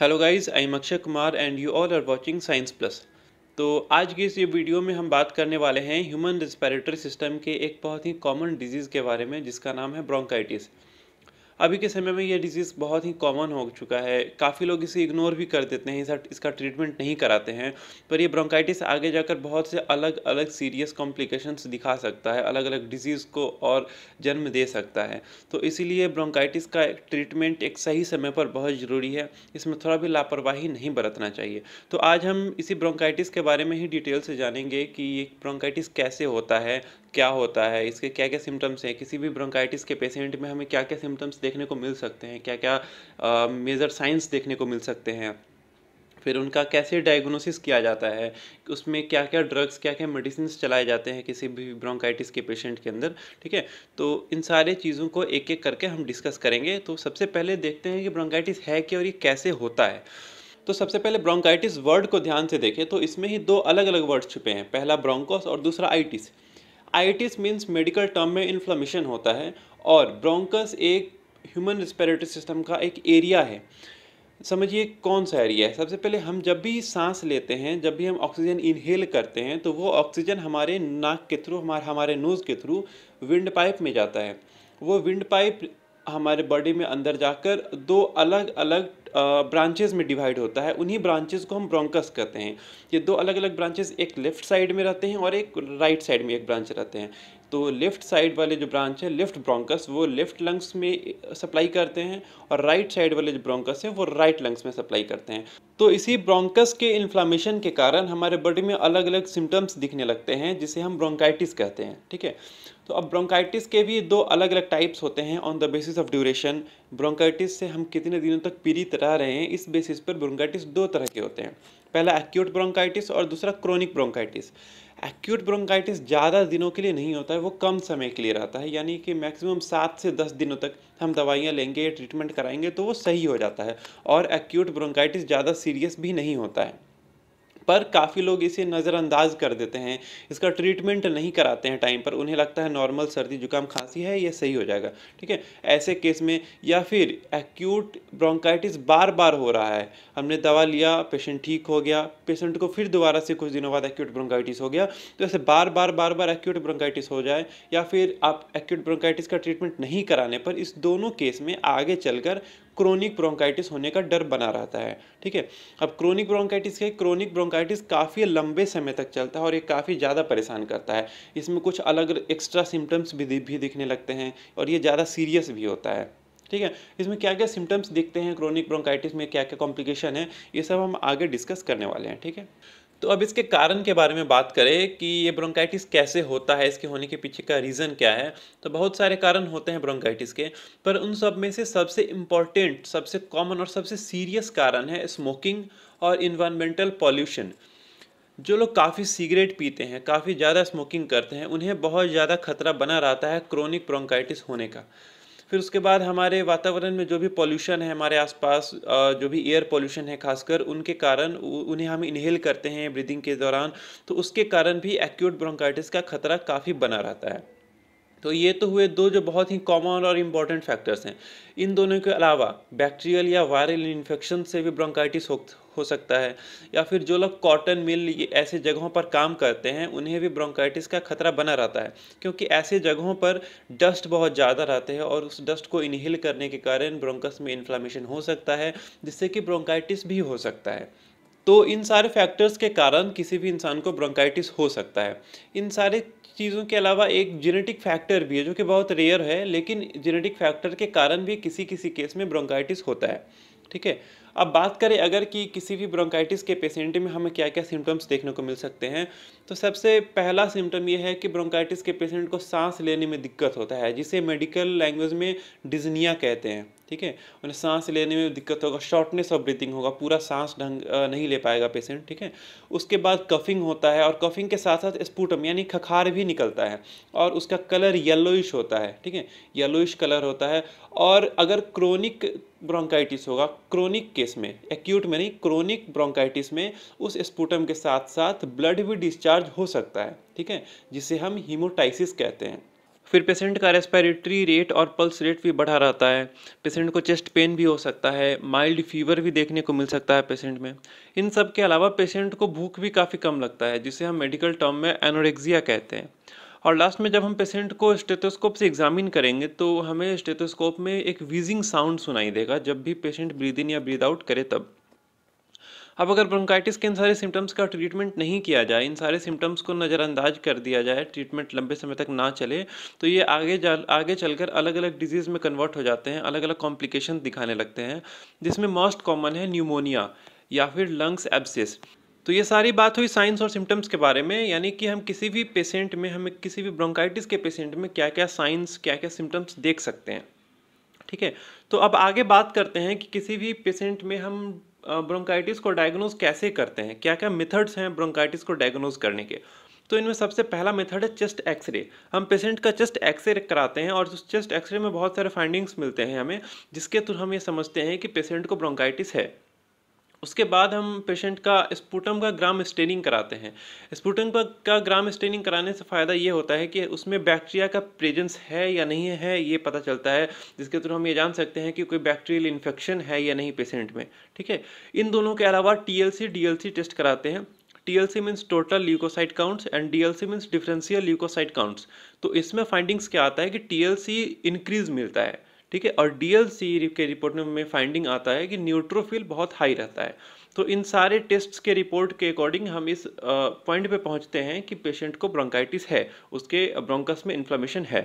hello guys I am Akshay Kumar and you all are watching science plus तो आज की इस वीडियो में हम बात करने वाले हैं ह्यूमन रेस्पिरेटरी सिस्टम के एक बहुत ही कॉमन डिजीज़ के बारे में जिसका नाम है ब्रोंकाइटिस अभी के समय में ये डिज़ीज़ बहुत ही कॉमन हो चुका है काफ़ी लोग इसे इग्नोर भी कर देते हैं इसका ट्रीटमेंट नहीं कराते हैं पर ये ब्रोंकाइटिस आगे जाकर बहुत से अलग अलग सीरियस कॉम्प्लिकेशंस दिखा सकता है अलग अलग डिजीज़ को और जन्म दे सकता है तो इसीलिए ब्रोंकाइटिस का ट्रीटमेंट एक सही समय पर बहुत ज़रूरी है इसमें थोड़ा भी लापरवाही नहीं बरतना चाहिए तो आज हम इसी ब्रोंकाइटिस के बारे में ही डिटेल से जानेंगे कि ये ब्रोंकाइटिस कैसे होता है क्या होता है इसके क्या क्या सिम्टम्स हैं किसी भी ब्रोंकाइटिस के पेशेंट में हमें क्या क्या सिम्टम्स देखने को मिल सकते हैं क्या क्या मेजर साइंस देखने को मिल सकते हैं फिर उनका कैसे डायग्नोसिस किया जाता है उसमें क्या क्या ड्रग्स क्या क्या मेडिसिन चलाए जाते हैं किसी भी ब्रोंकाइटिस के पेशेंट के अंदर ठीक है तो इन सारे चीज़ों को एक एक करके हम डिस्कस करेंगे तो सबसे पहले देखते हैं कि ब्रोंकाइटिस है क्या और ये कैसे होता है तो सबसे पहले ब्रोंकाइटिस वर्ड को ध्यान से देखें तो इसमें ही दो अलग अलग वर्ड छुपे हैं पहला ब्रोंकोस और दूसरा itis itis means medical term में इन्फ्लामेशन होता है और ब्रोंकस एक ह्यूमन रिस्पेरेटरी सिस्टम का एक एरिया है समझिए कौन सा एरिया है सबसे पहले हम जब भी सांस लेते हैं जब भी हम ऑक्सीजन इनहेल करते हैं तो वो ऑक्सीजन हमारे नाक के थ्रू हमारे हमारे नोज़ के थ्रू विंड पाइप में जाता है वो विंड पाइप हमारे बॉडी में अंदर जाकर दो अलग अलग ब्रांचेज में डिवाइड होता है उन्हीं ब्रांचेज को हम ब्रोंकस कहते हैं ये दो अलग अलग ब्रांचेज एक लेफ्ट साइड में रहते हैं और एक राइट साइड में एक ब्रांच रहते हैं तो लेफ्ट साइड वाले जो ब्रांच है लेफ्ट ब्रोंकस वो लेफ्ट लंग्स में सप्लाई करते हैं और राइट साइड वाले जो ब्रोंकस हैं वो राइट लंग्स में सप्लाई करते हैं तो इसी ब्रोंकस के इन्फ्लामेशन के कारण हमारे बॉडी में अलग अलग सिम्टम्स दिखने लगते हैं जिसे हम ब्रोंकाइटिस कहते हैं ठीक है तो अब ब्रोंकाइटिस के भी दो अलग अलग टाइप्स होते हैं on the basis of duration bronchitis से हम कितने दिनों तक पीड़ित करा रहे हैं इस बेसिस पर ब्रोंकाइटिस दो तरह के होते हैं पहला एक्यूट ब्रोंकाइटिस और दूसरा क्रोनिक ब्रोंकाइटिस एक्यूट ब्रोंकाइटिस ज़्यादा दिनों के लिए नहीं होता है वो कम समय के लिए रहता है यानी कि मैक्सिमम सात से दस दिनों तक हम दवाइयाँ लेंगे ट्रीटमेंट कराएंगे तो वो सही हो जाता है और एक्यूट ब्रोंकाइटिस ज़्यादा सीरियस भी नहीं होता है पर काफ़ी लोग इसे नज़रअंदाज कर देते हैं इसका ट्रीटमेंट नहीं कराते हैं टाइम पर उन्हें लगता है नॉर्मल सर्दी जुकाम खांसी है यह सही हो जाएगा ठीक है ऐसे केस में या फिर एक्यूट ब्रोंकाइटिस बार बार हो रहा है हमने दवा लिया पेशेंट ठीक हो गया पेशेंट को फिर दोबारा से कुछ दिनों बाद एक्यूट ब्रोंकाइटिस हो गया तो ऐसे बार बार बार बार एक्यूट ब्रोंकाइटिस हो जाए या फिर आप एक्यूट ब्रोंकाइटिस का ट्रीटमेंट नहीं कराने पर इस दोनों केस में आगे चलकर क्रोनिक ब्रोंकाइटिस होने का डर बना रहता है ठीक है अब क्रोनिक ब्रोंकाइटिस के क्रोनिक ब्रोंकाइटिस ब्रोंकाइटिस काफ़ी लंबे समय तक चलता है और ये काफ़ी ज़्यादा परेशान करता है इसमें कुछ अलग एक्स्ट्रा सिम्टम्स भी भी दिखने लगते हैं और ये ज़्यादा सीरियस भी होता है ठीक है इसमें क्या क्या सिम्टम्स दिखते हैं क्रोनिक ब्रोंकाइटिस में क्या क्या कॉम्प्लिकेशन है ये सब हम आगे डिस्कस करने वाले हैं ठीक है तो अब इसके कारण के बारे में बात करें कि ये ब्रोंकाइटिस कैसे होता है इसके होने के पीछे का रीज़न क्या है तो बहुत सारे कारण होते हैं ब्रोंकाइटिस के पर उन सब में से सबसे इम्पॉर्टेंट सबसे कॉमन और सबसे सीरियस कारण है स्मोकिंग और इन्वामेंटल पॉल्यूशन जो लोग काफ़ी सिगरेट पीते हैं काफ़ी ज़्यादा स्मोकिंग करते हैं उन्हें बहुत ज़्यादा खतरा बना रहता है क्रोनिक ब्रोंकाइटिस होने का फिर उसके बाद हमारे वातावरण में जो भी पॉल्यूशन है हमारे आसपास जो भी एयर पॉल्यूशन है खासकर उनके कारण उन्हें हम इनहेल करते हैं ब्रीदिंग के दौरान तो उसके कारण भी एक्यूट ब्रोंकाइटिस का खतरा काफ़ी बना रहता है तो ये तो हुए दो जो बहुत ही कॉमन और इम्पॉर्टेंट फैक्टर्स हैं इन दोनों के अलावा बैक्टीरियल या वायरल इन्फेक्शन से भी ब्रोंकाइटिस हो सकता है या फिर जो लोग कॉटन मिल ये ऐसे जगहों पर काम करते हैं उन्हें भी ब्रोंकाइटिस का खतरा बना रहता है क्योंकि ऐसे जगहों पर डस्ट बहुत ज़्यादा रहते हैं और उस डस्ट को इनहेल करने के कारण ब्रोंकस में इन्फ्लामेशन हो सकता है जिससे कि ब्रोंकाइटिस भी हो सकता है तो इन सारे फैक्टर्स के कारण किसी भी इंसान को ब्रोंकाइटिस हो सकता है इन सारे चीज़ों के अलावा एक जेनेटिक फैक्टर भी है जो कि बहुत रेयर है लेकिन जेनेटिक फैक्टर के कारण भी किसी किसी केस में ब्रोंकाइटिस होता है ठीक है अब बात करें अगर कि किसी भी ब्रोंकाइटिस के पेशेंट में हमें क्या क्या सिम्टम्स देखने को मिल सकते हैं तो सबसे पहला सिम्टम यह है कि ब्रोंकाइटिस के पेशेंट को सांस लेने में दिक्कत होता है जिसे मेडिकल लैंग्वेज में डिजनिया कहते हैं ठीक है उन्हें सांस लेने में दिक्कत होगा शॉर्टनेस ऑफ ब्रीथिंग होगा पूरा सांस ढंग नहीं ले पाएगा पेशेंट ठीक है उसके बाद कफिंग होता है और कफिंग के साथ साथ स्पूटम यानी खखार भी निकलता है और उसका कलर येलोइश होता है ठीक है येलोइश कलर होता है और अगर क्रोनिक ब्रोंकाइटिस होगा क्रोनिक केस में एक्यूट में नहीं क्रोनिक ब्रोंकाइटिस में उस स्पूटम के साथ साथ ब्लड भी डिस्चार्ज हो सकता है ठीक है जिसे हम हीमोटाइसिस कहते हैं फिर पेशेंट का रेस्पिरेटरी रेट और पल्स रेट भी बढ़ा रहता है पेशेंट को चेस्ट पेन भी हो सकता है माइल्ड फीवर भी देखने को मिल सकता है पेशेंट में इन सब के अलावा पेशेंट को भूख भी काफ़ी कम लगता है जिसे हम मेडिकल टर्म में एनोरेक्जिया कहते हैं और लास्ट में जब हम पेशेंट को स्टेथोस्कोप से एग्जामिन करेंगे तो हमें स्टेथोस्कोप में एक वीजिंग साउंड सुनाई देगा जब भी पेशेंट ब्रीद इन या ब्रीद आउट करे तब अब अगर ब्रोंकाइटिस के इन सारे सिम्टम्स का ट्रीटमेंट नहीं किया जाए इन सारे सिम्टम्स को नज़रअंदाज कर दिया जाए ट्रीटमेंट लंबे समय तक ना चले तो ये आगे जा आगे चलकर अलग अलग डिजीज़ में कन्वर्ट हो जाते हैं अलग अलग कॉम्प्लिकेशन दिखाने लगते हैं जिसमें मोस्ट कॉमन है न्यूमोनिया या फिर लंग्स एब्सिस तो ये सारी बात हुई साइंस और सिम्टम्स के बारे में यानी कि हम किसी भी पेशेंट में हमें किसी भी ब्रोंकाइटिस के पेशेंट में क्या क्या साइंस क्या क्या सिम्टम्स देख सकते हैं ठीक है तो अब आगे बात करते हैं कि किसी भी पेशेंट में हम ब्रोंकाइटिस को डायग्नोज कैसे करते हैं क्या क्या मेथड्स हैं ब्रोंकाइटिस को डायग्नोज करने के तो इनमें सबसे पहला मेथड है चेस्ट एक्सरे हम पेशेंट का चेस्ट एक्सरे कराते हैं और उस चेस्ट एक्सरे में बहुत सारे फाइंडिंग्स मिलते हैं हमें जिसके थ्रू हम ये समझते हैं कि पेशेंट को ब्रोंकाइटिस है उसके बाद हम पेशेंट का स्पूटम का ग्राम स्टेनिंग कराते हैं स्पूटम का ग्राम स्टेनिंग कराने से फ़ायदा ये होता है कि उसमें बैक्टीरिया का प्रेजेंस है या नहीं है ये पता चलता है जिसके थ्रू हम ये जान सकते हैं कि कोई बैक्टीरियल इन्फेक्शन है या नहीं पेशेंट में ठीक है इन दोनों के अलावा टी एल टेस्ट कराते हैं T L C means total leukocyte counts and D L C means differential leukocyte counts तो इसमें फाइंडिंग्स क्या आता है कि टी एल सी इंक्रीज मिलता है ठीक है और डीएलसी के रिपोर्ट में हमें फाइंडिंग आता है कि न्यूट्रोफिल बहुत हाई रहता है तो इन सारे टेस्ट्स के रिपोर्ट के अकॉर्डिंग हम इस पॉइंट पे पहुंचते हैं कि पेशेंट को ब्रोंकाइटिस है उसके ब्रोंकस में इन्फ्लामेशन है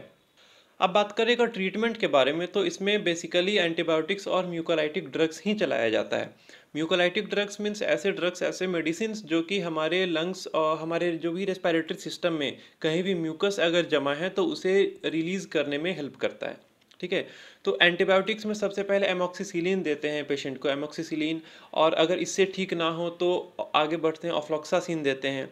अब बात करें अगर ट्रीटमेंट के बारे में तो इसमें बेसिकली एंटीबायोटिक्स और म्यूकोलाइटिक ड्रग्स ही चलाया जाता है म्यूकोलाइटिक ड्रग्स मीन्स ऐसे ड्रग्स ऐसे मेडिसिन जो कि हमारे लंग्स और हमारे जो भी रेस्पिरेटरी सिस्टम में कहीं भी म्यूकस अगर जमा है तो उसे रिलीज़ करने में हेल्प करता है ठीक है तो एंटीबायोटिक्स में सबसे पहले एमोक्सीसिलीन देते हैं पेशेंट को एमोक्सीसिलीन और अगर इससे ठीक ना हो तो आगे बढ़ते हैं ऑफ्लॉक्सासिन देते हैं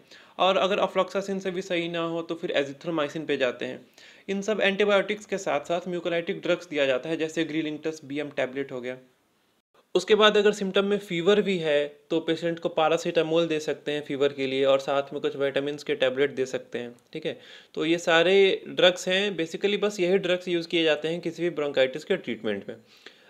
और अगर ऑफ्लॉक्सासिन से भी सही ना हो तो फिर एजिथ्रोमाइसिन पे जाते हैं इन सब एंटीबायोटिक्स के साथ साथ म्यूकोलाइटिक ड्रग्स दिया जाता है जैसे ग्रीलिंगटस बी एम टैबलेट हो गया उसके बाद अगर सिम्टम में फ़ीवर भी है तो पेशेंट को पारासीटामोल दे सकते हैं फ़ीवर के लिए और साथ में कुछ वाइटामिन के टैबलेट दे सकते हैं ठीक है तो ये सारे ड्रग्स हैं बेसिकली बस यही ड्रग्स यूज़ किए जाते हैं किसी भी ब्रोंकाइटिस के ट्रीटमेंट में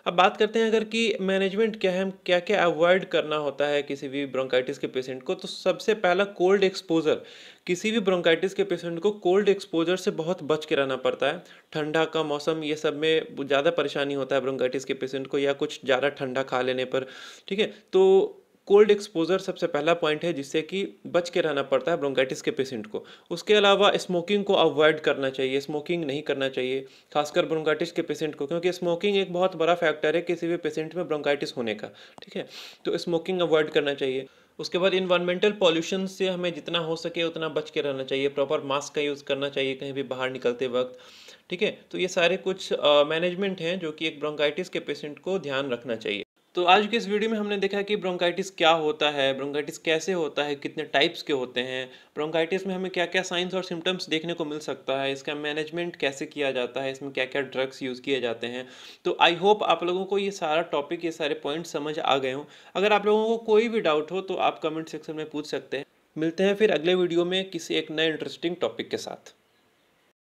अब बात करते हैं अगर कि मैनेजमेंट क्या है क्या क्या अवॉइड करना होता है किसी भी ब्रोंकाइटिस के पेशेंट को तो सबसे पहला कोल्ड एक्सपोजर किसी भी ब्रोंकाइटिस के पेशेंट को कोल्ड एक्सपोजर से बहुत बच के रहना पड़ता है ठंडा का मौसम ये सब में ज़्यादा परेशानी होता है ब्रोंकाइटिस के पेशेंट को या कुछ ज़्यादा ठंडा खा लेने पर ठीक है तो कोल्ड एक्सपोजर सबसे पहला पॉइंट है जिससे कि बच के रहना पड़ता है ब्रोंकाइटिस के पेशेंट को उसके अलावा स्मोकिंग को अवॉइड करना चाहिए स्मोकिंग नहीं करना चाहिए खासकर ब्रोंकाइटिस के पेशेंट को क्योंकि स्मोकिंग एक बहुत बड़ा फैक्टर है किसी भी पेशेंट में ब्रोंकाइटिस होने का ठीक है तो स्मोकिंग अवॉइड करना चाहिए उसके बाद इन्वायरमेंटल पॉल्यूशन से हमें जितना हो सके उतना बच के रहना चाहिए प्रॉपर मास्क का यूज़ करना चाहिए कहीं भी बाहर निकलते वक्त ठीक है तो ये सारे कुछ मैनेजमेंट हैं जो कि एक ब्रोंकाइटिस के पेशेंट को ध्यान रखना चाहिए तो आज के इस वीडियो में हमने देखा कि ब्रोंकाइटिस क्या होता है ब्रोंकाइटिस कैसे होता है कितने टाइप्स के होते हैं ब्रोंकाइटिस में हमें क्या क्या साइंस और सिम्टम्स देखने को मिल सकता है इसका मैनेजमेंट कैसे किया जाता है इसमें क्या क्या ड्रग्स यूज़ किए जाते हैं तो आई होप आप लोगों को ये सारा टॉपिक ये सारे पॉइंट समझ आ गए हों अगर आप लोगों को कोई भी डाउट हो तो आप कमेंट सेक्शन में पूछ सकते हैं मिलते हैं फिर अगले वीडियो में किसी एक नए इंटरेस्टिंग टॉपिक के साथ